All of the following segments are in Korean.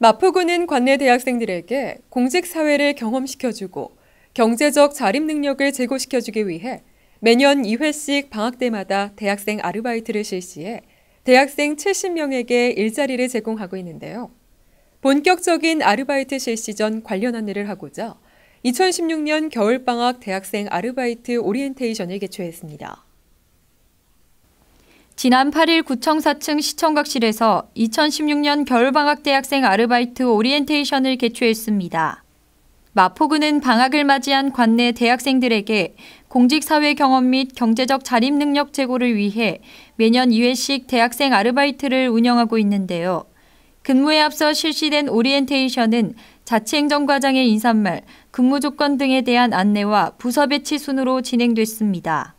마포구는 관내 대학생들에게 공직사회를 경험시켜주고 경제적 자립 능력을 제고시켜주기 위해 매년 2회씩 방학 때마다 대학생 아르바이트를 실시해 대학생 70명에게 일자리를 제공하고 있는데요. 본격적인 아르바이트 실시 전 관련 안내를 하고자 2016년 겨울방학 대학생 아르바이트 오리엔테이션을 개최했습니다. 지난 8일 구청 4층 시청각실에서 2016년 겨울방학 대학생 아르바이트 오리엔테이션을 개최했습니다. 마포구는 방학을 맞이한 관내 대학생들에게 공직사회 경험 및 경제적 자립 능력 제고를 위해 매년 2회씩 대학생 아르바이트를 운영하고 있는데요. 근무에 앞서 실시된 오리엔테이션은 자치행정과장의 인사말, 근무 조건 등에 대한 안내와 부서 배치 순으로 진행됐습니다.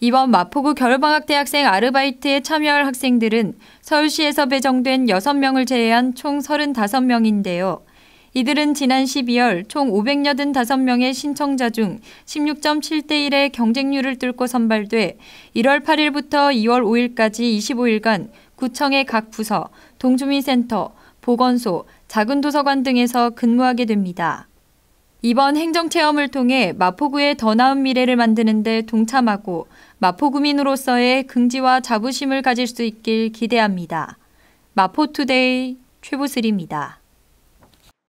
이번 마포구 겨울방학 대학생 아르바이트에 참여할 학생들은 서울시에서 배정된 6명을 제외한 총 35명인데요. 이들은 지난 12월 총 585명의 신청자 중 16.7대 1의 경쟁률을 뚫고 선발돼 1월 8일부터 2월 5일까지 25일간 구청의 각 부서, 동주민센터, 보건소, 작은 도서관 등에서 근무하게 됩니다. 이번 행정체험을 통해 마포구의 더 나은 미래를 만드는 데 동참하고 마포구민으로서의 긍지와 자부심을 가질 수 있길 기대합니다. 마포투데이 최보슬입니다.